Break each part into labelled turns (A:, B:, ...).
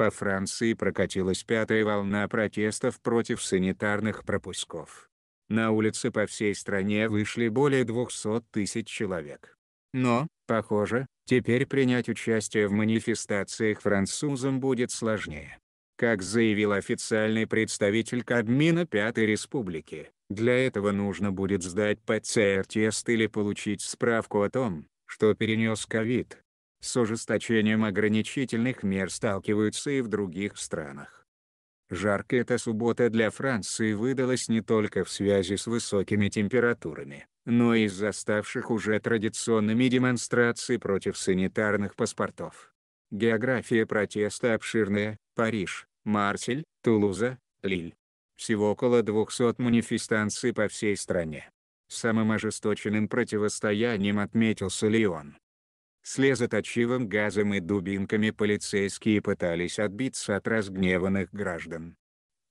A: По Франции прокатилась пятая волна протестов против санитарных пропусков. На улицы по всей стране вышли более 200 тысяч человек. Но, похоже, теперь принять участие в манифестациях французам будет сложнее. Как заявил официальный представитель Кабмина Пятой Республики, для этого нужно будет сдать ПЦР-тест или получить справку о том, что перенес ковид. С ужесточением ограничительных мер сталкиваются и в других странах. Жаркая эта суббота для Франции выдалась не только в связи с высокими температурами, но и из-за ставших уже традиционными демонстраций против санитарных паспортов. География протеста обширная – Париж, Марсель, Тулуза, Лиль. Всего около 200 манифестанций по всей стране. Самым ожесточенным противостоянием отметился Лион, слезоточивым газом и дубинками полицейские пытались отбиться от разгневанных граждан.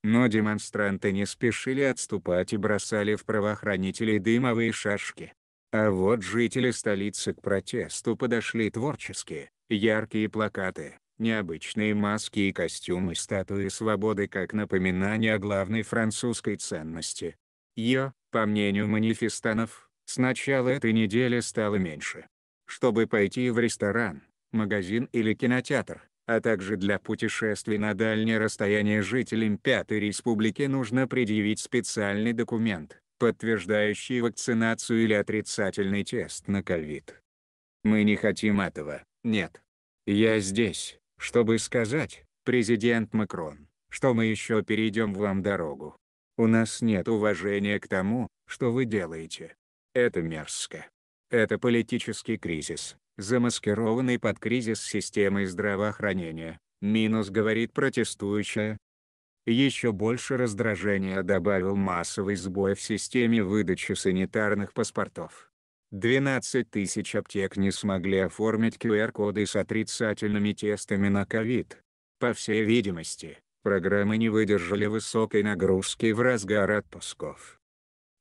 A: Но демонстранты не спешили отступать и бросали в правоохранителей дымовые шашки. А вот жители столицы к протесту подошли творчески: яркие плакаты, необычные маски и костюмы статуи свободы как напоминание о главной французской ценности. Ее, по мнению манифестанов, с начала этой недели стало меньше чтобы пойти в ресторан, магазин или кинотеатр, а также для путешествий на дальнее расстояние жителям Пятой Республики нужно предъявить специальный документ, подтверждающий вакцинацию или отрицательный тест на ковид. Мы не хотим этого, нет. Я здесь, чтобы сказать, президент Макрон, что мы еще перейдем вам дорогу. У нас нет уважения к тому, что вы делаете. Это мерзко. Это политический кризис, замаскированный под кризис системы здравоохранения, минус говорит протестующая. Еще больше раздражения добавил массовый сбой в системе выдачи санитарных паспортов. 12 тысяч аптек не смогли оформить QR-коды с отрицательными тестами на ковид. По всей видимости, программы не выдержали высокой нагрузки в разгар отпусков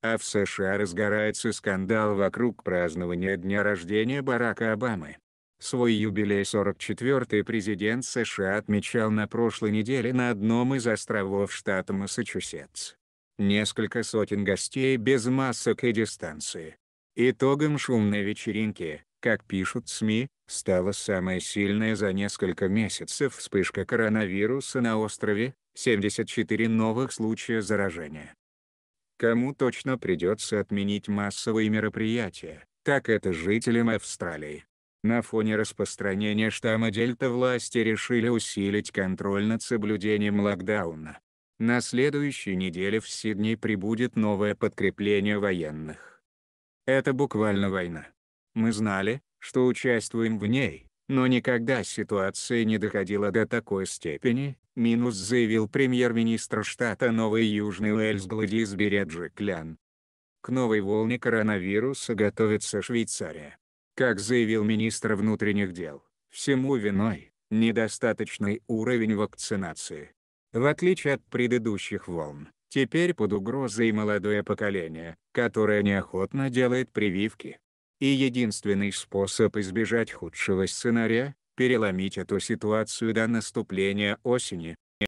A: а в США разгорается скандал вокруг празднования дня рождения Барака Обамы. Свой юбилей 44-й президент США отмечал на прошлой неделе на одном из островов штата Массачусетс. Несколько сотен гостей без масок и дистанции. Итогом шумной вечеринки, как пишут СМИ, стала самая сильная за несколько месяцев вспышка коронавируса на острове, 74 новых случая заражения. Кому точно придется отменить массовые мероприятия, так это жителям Австралии. На фоне распространения штамма Дельта власти решили усилить контроль над соблюдением локдауна. На следующей неделе в Сидней прибудет новое подкрепление военных. Это буквально война. Мы знали, что участвуем в ней, но никогда ситуация не доходила до такой степени, минус заявил премьер-министр штата Новый Южный Уэльс Гладис Береджи Клян. К новой волне коронавируса готовится Швейцария. Как заявил министр внутренних дел, всему виной – недостаточный уровень вакцинации. В отличие от предыдущих волн, теперь под угрозой молодое поколение, которое неохотно делает прививки. И единственный способ избежать худшего сценария – переломить эту ситуацию до наступления осени.